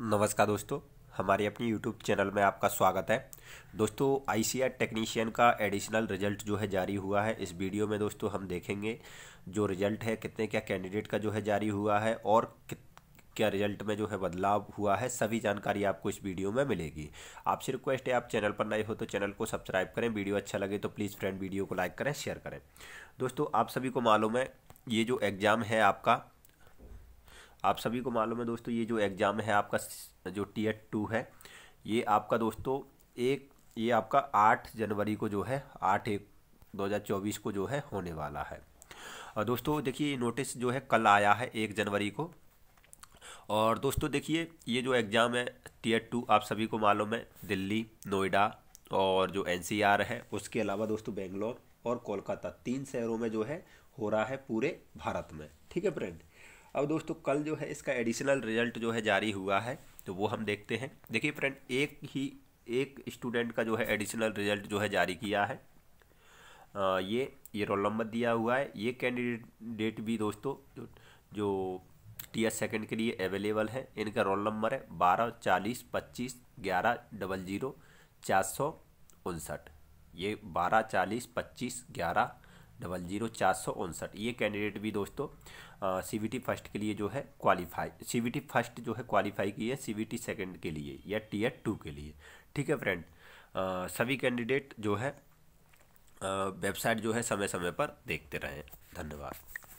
नमस्कार दोस्तों हमारे अपनी YouTube चैनल में आपका स्वागत है दोस्तों आई टेक्नीशियन का एडिशनल रिजल्ट जो है जारी हुआ है इस वीडियो में दोस्तों हम देखेंगे जो रिजल्ट है कितने क्या कैंडिडेट का जो है जारी हुआ है और क्या रिजल्ट में जो है बदलाव हुआ है सभी जानकारी आपको इस वीडियो में मिलेगी आपसे रिक्वेस्ट है आप चैनल पर नए हो तो चैनल को सब्सक्राइब करें वीडियो अच्छा लगे तो प्लीज़ फ्रेंड वीडियो को लाइक करें शेयर करें दोस्तों आप सभी को मालूम है ये जो एग्ज़ाम है आपका आप सभी को मालूम है दोस्तों ये जो एग्ज़ाम है आपका जो टीयर टू है ये आपका दोस्तों एक ये आपका आठ जनवरी को जो है आठ एक दो हज़ार चौबीस को जो है होने वाला है और दोस्तों देखिए नोटिस जो है कल आया है एक जनवरी को और दोस्तों देखिए ये जो एग्ज़ाम है टीयर टू आप सभी को मालूम है दिल्ली नोएडा और जो एनसीआर है उसके अलावा दोस्तों बेंगलोर और कोलकाता तीन शहरों में जो है हो रहा है पूरे भारत में ठीक है फ्रेंड अब दोस्तों कल जो है इसका एडिशनल रिजल्ट जो है जारी हुआ है तो वो हम देखते हैं देखिए फ्रेंड एक ही एक स्टूडेंट का जो है एडिशनल रिजल्ट जो है जारी किया है आ, ये ये रोल नंबर दिया हुआ है ये कैंडिडेट भी दोस्तों जो, जो टी एस सेकेंड के लिए अवेलेबल है इनका रोल नंबर है बारह चालीस पच्चीस ग्यारह डबल जीरो चार सौ उनसठ ये बारह चालीस पच्चीस ग्यारह डबल जीरो चार सौ उनसठ ये कैंडिडेट भी दोस्तों सी वी टी फर्स्ट के लिए जो है qualify C V T first जो है क्वालिफाई की है सी वी टी सेकेंड के लिए या टी एड टू के लिए ठीक है फ्रेंड सभी कैंडिडेट जो है वेबसाइट जो है समय समय पर देखते रहें धन्यवाद